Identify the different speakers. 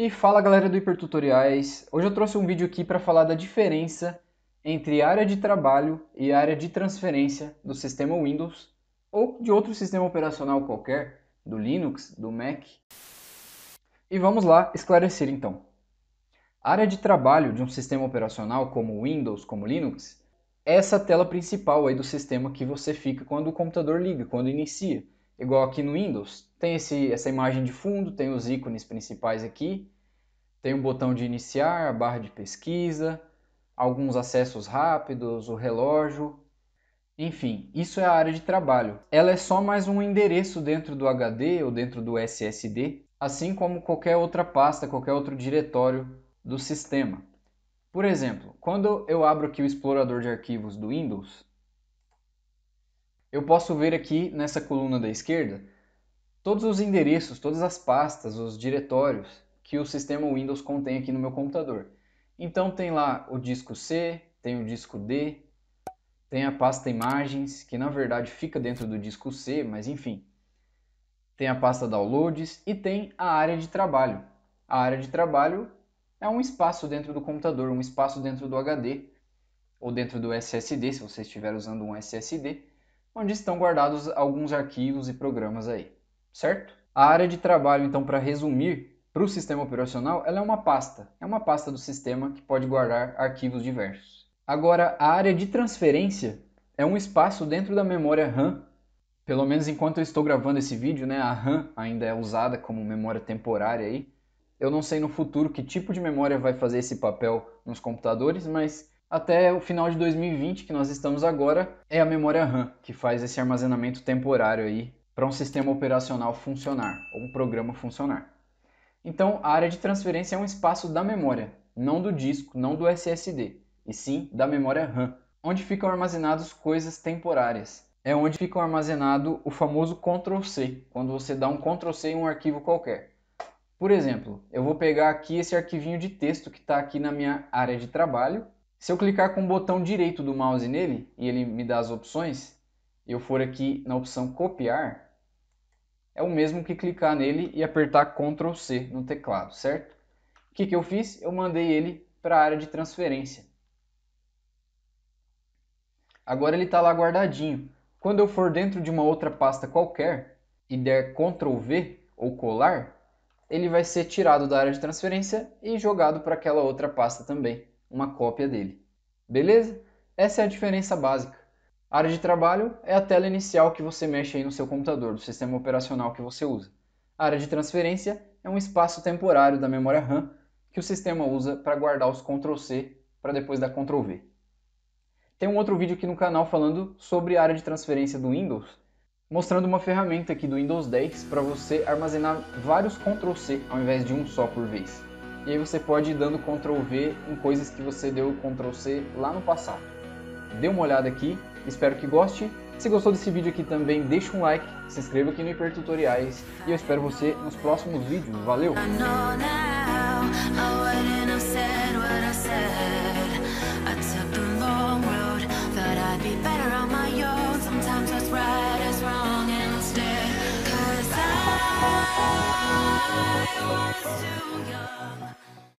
Speaker 1: E fala galera do Hipertutoriais, hoje eu trouxe um vídeo aqui para falar da diferença entre área de trabalho e área de transferência do sistema Windows ou de outro sistema operacional qualquer, do Linux, do Mac. E vamos lá esclarecer então. A área de trabalho de um sistema operacional como Windows, como Linux, é essa tela principal aí do sistema que você fica quando o computador liga, quando inicia igual aqui no Windows. Tem esse, essa imagem de fundo, tem os ícones principais aqui, tem o botão de iniciar, a barra de pesquisa, alguns acessos rápidos, o relógio. Enfim, isso é a área de trabalho. Ela é só mais um endereço dentro do HD ou dentro do SSD, assim como qualquer outra pasta, qualquer outro diretório do sistema. Por exemplo, quando eu abro aqui o explorador de arquivos do Windows, eu posso ver aqui nessa coluna da esquerda todos os endereços, todas as pastas, os diretórios que o sistema Windows contém aqui no meu computador. Então tem lá o disco C, tem o disco D, tem a pasta imagens, que na verdade fica dentro do disco C, mas enfim. Tem a pasta downloads e tem a área de trabalho. A área de trabalho é um espaço dentro do computador, um espaço dentro do HD ou dentro do SSD, se você estiver usando um SSD, onde estão guardados alguns arquivos e programas aí, certo? A área de trabalho, então, para resumir, para o sistema operacional, ela é uma pasta. É uma pasta do sistema que pode guardar arquivos diversos. Agora, a área de transferência é um espaço dentro da memória RAM. Pelo menos enquanto eu estou gravando esse vídeo, né, a RAM ainda é usada como memória temporária aí. Eu não sei no futuro que tipo de memória vai fazer esse papel nos computadores, mas até o final de 2020, que nós estamos agora, é a memória RAM, que faz esse armazenamento temporário aí para um sistema operacional funcionar, ou um programa funcionar. Então, a área de transferência é um espaço da memória, não do disco, não do SSD, e sim da memória RAM, onde ficam armazenados coisas temporárias. É onde ficam armazenado o famoso Ctrl+C, quando você dá um Ctrl+C em um arquivo qualquer. Por exemplo, eu vou pegar aqui esse arquivinho de texto que está aqui na minha área de trabalho, se eu clicar com o botão direito do mouse nele, e ele me dá as opções, eu for aqui na opção copiar, é o mesmo que clicar nele e apertar Ctrl C no teclado, certo? O que, que eu fiz? Eu mandei ele para a área de transferência. Agora ele está lá guardadinho. Quando eu for dentro de uma outra pasta qualquer e der Ctrl V ou colar, ele vai ser tirado da área de transferência e jogado para aquela outra pasta também uma cópia dele. Beleza? Essa é a diferença básica. A área de trabalho é a tela inicial que você mexe aí no seu computador, do sistema operacional que você usa. A área de transferência é um espaço temporário da memória RAM que o sistema usa para guardar os Ctrl+C para depois dar Ctrl+V. Tem um outro vídeo aqui no canal falando sobre a área de transferência do Windows, mostrando uma ferramenta aqui do Windows 10 para você armazenar vários Ctrl+C ao invés de um só por vez. E aí você pode ir dando Ctrl V em coisas que você deu Ctrl C lá no passado. Dê uma olhada aqui, espero que goste. Se gostou desse vídeo aqui também, deixa um like, se inscreva aqui no Hiper Tutoriais e eu espero você nos próximos vídeos. Valeu!